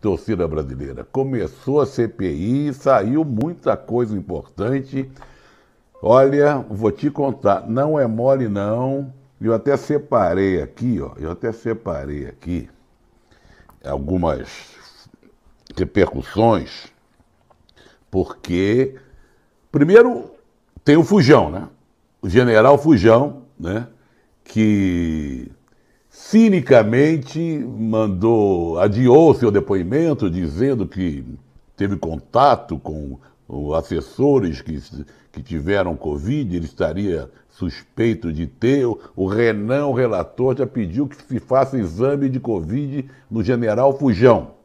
torcida brasileira, começou a CPI, saiu muita coisa importante. Olha, vou te contar, não é mole não. Eu até separei aqui, ó, eu até separei aqui algumas repercussões, porque primeiro tem o Fujão, né? O general Fujão, né? Que cinicamente mandou, adiou seu depoimento, dizendo que teve contato com assessores que, que tiveram Covid, ele estaria suspeito de ter. O Renan, o relator, já pediu que se faça exame de Covid no general Fujão.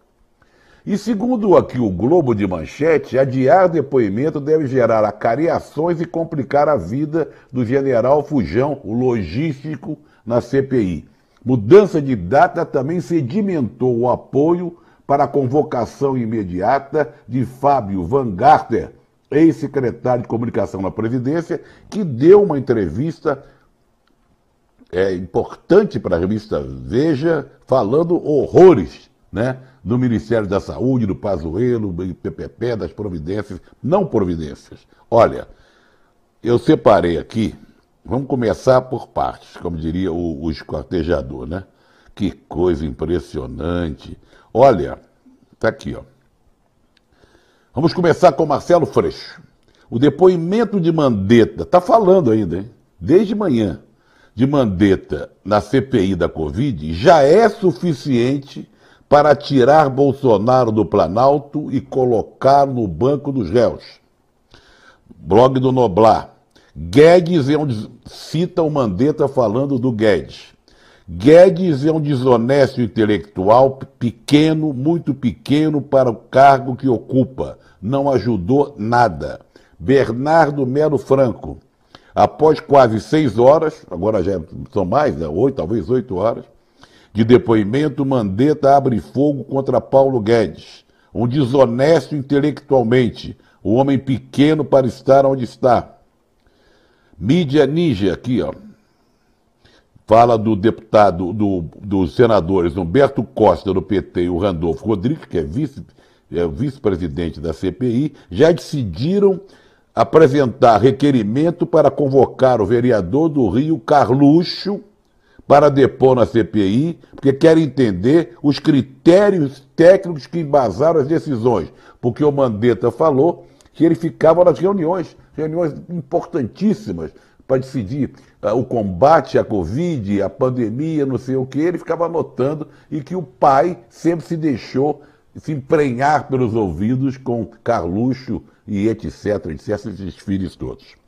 E segundo aqui o Globo de Manchete, adiar depoimento deve gerar acariações e complicar a vida do general Fujão, o logístico, na CPI. Mudança de data também sedimentou o apoio para a convocação imediata de Fábio Van Garter, ex-secretário de Comunicação na Presidência, que deu uma entrevista é, importante para a revista Veja, falando horrores né, do Ministério da Saúde, do Pazuello, do PPP, das providências, não providências. Olha, eu separei aqui Vamos começar por partes, como diria o, o escortejador, né? Que coisa impressionante. Olha, tá aqui, ó. Vamos começar com Marcelo Freixo. O depoimento de Mandetta, tá falando ainda, hein? Desde manhã, de Mandetta na CPI da Covid já é suficiente para tirar Bolsonaro do Planalto e colocar no banco dos réus. Blog do Noblar. Guedes é um des... cita o Mandetta falando do Guedes. Guedes é um desonesto intelectual pequeno, muito pequeno para o cargo que ocupa. Não ajudou nada. Bernardo Melo Franco, após quase seis horas, agora já são mais, né? oito, talvez oito horas, de depoimento, Mandetta abre fogo contra Paulo Guedes. Um desonesto intelectualmente, um homem pequeno para estar onde está Mídia Ninja, aqui, ó. Fala do deputado, do, dos senadores Humberto Costa, do PT, e o Randolfo Rodrigues, que é, é vice-presidente é vice da CPI, já decidiram apresentar requerimento para convocar o vereador do Rio, Carluxo, para depor na CPI, porque querem entender os critérios técnicos que embasaram as decisões. Porque o Mandetta falou que ele ficava nas reuniões, reuniões importantíssimas para decidir uh, o combate à Covid, à pandemia, não sei o que, ele ficava anotando e que o pai sempre se deixou se emprenhar pelos ouvidos com Carluxo e etc, etc, esses filhos todos.